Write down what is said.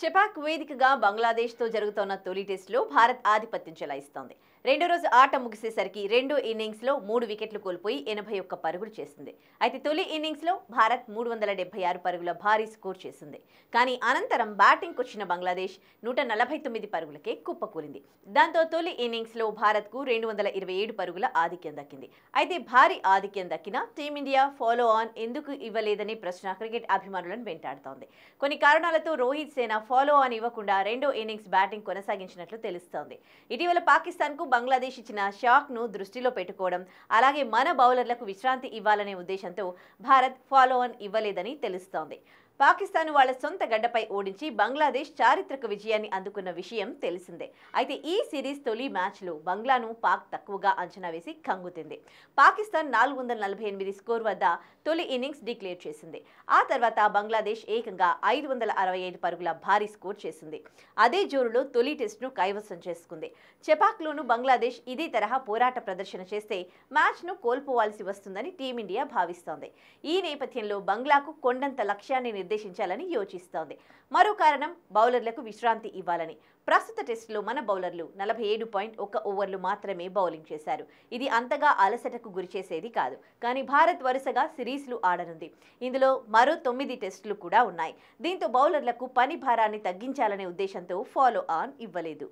చెపాక్ వేదికగా బంగ్లాదేశ్తో జరుగుతున్న తొలి టెస్టులో భారత్ ఆధిపత్యం చెలాయిస్తోంది రెండో రోజు ఆట ముగిసేసరికి రెండో ఇన్నింగ్స్లో మూడు వికెట్లు కోల్పోయి ఎనభై ఒక్క పరుగులు చేసింది అయితే తొలి ఇన్నింగ్స్లో భారత్ మూడు వందల డెబ్బై ఆరు పరుగుల భారీ స్కోర్ చేసింది కానీ అనంతరం బ్యాటింగ్కు వచ్చిన బంగ్లాదేశ్ నూట నలభై తొమ్మిది పరుగులకే కుప్పకూలింది దాంతో తొలి ఇన్నింగ్స్లో భారత్కు రెండు వందల ఇరవై ఏడు పరుగుల ఆధిక్యం దక్కింది అయితే భారీ ఆధిక్యం దక్కిన టీమిండియా ఫాలో ఆన్ ఎందుకు ఇవ్వలేదనే ప్రశ్న క్రికెట్ అభిమానులను వెంటాడుతోంది కొన్ని కారణాలతో రోహిత్ సేనా ఫాలో ఆన్ ఇవ్వకుండా రెండో ఇన్నింగ్స్ బ్యాటింగ్ కొనసాగించినట్లు తెలుస్తోంది ఇటీవల పాకిస్తాన్కు బంగ్లాదేశ్ ఇచ్చిన షాక్ను దృష్టిలో పెట్టుకోవడం అలాగే మన బౌలర్లకు విశ్రాంతి ఇవ్వాలనే ఉద్దేశంతో భారత్ ఫాలో ఆన్ ఇవ్వలేదని తెలుస్తోంది పాకిస్తాన్ వాళ్ళ సొంత గడ్డపై ఓడించి బంగ్లాదేశ్ చారిత్రక విజయాన్ని అందుకున్న విషయం తెలిసిందే అయితే ఈ సిరీస్ తొలి మ్యాచ్లో బంగ్లాను పాక్ తక్కువగా అంచనా వేసి కంగుతింది పాకిస్తాన్ నాలుగు వందల నలభై ఎనిమిది స్కోర్ వద్ద తొలి ఇన్నింగ్స్ డిక్లేర్ చేసింది ఆ తర్వాత బంగ్లాదేశ్ ఏకంగా ఐదు వందల అరవై ఐదు పరుగుల భారీ స్కోర్ చేసింది అదే జోరులో తొలి టెస్టును కైవసం చేసుకుంది చెపాక్లోను బంగ్లాదేశ్ ఇదే తరహా పోరాట ప్రదర్శన చేస్తే మ్యాచ్ను కోల్పోవాల్సి వస్తుందని టీమిండియా భావిస్తోంది ఈ నేపథ్యంలో బంగ్లాకు కొండంత లక్ష్యాన్ని నిర్దేశించాలని యోచిస్తోంది మరో కారణం బౌలర్లకు విశ్రాంతి ఇవ్వాలని ప్రస్తుత టెస్టులో మన బౌలర్లు నలభై ఏడు పాయింట్ ఒక్క ఓవర్లు మాత్రమే బౌలింగ్ చేశారు ఇది అంతగా అలసటకు గురిచేసేది కాదు కానీ భారత్ వరుసగా సిరీస్లు ఆడనుంది ఇందులో మరో తొమ్మిది టెస్టులు కూడా ఉన్నాయి దీంతో బౌలర్లకు పని భారాన్ని తగ్గించాలనే ఉద్దేశంతో ఫాలో ఆన్ ఇవ్వలేదు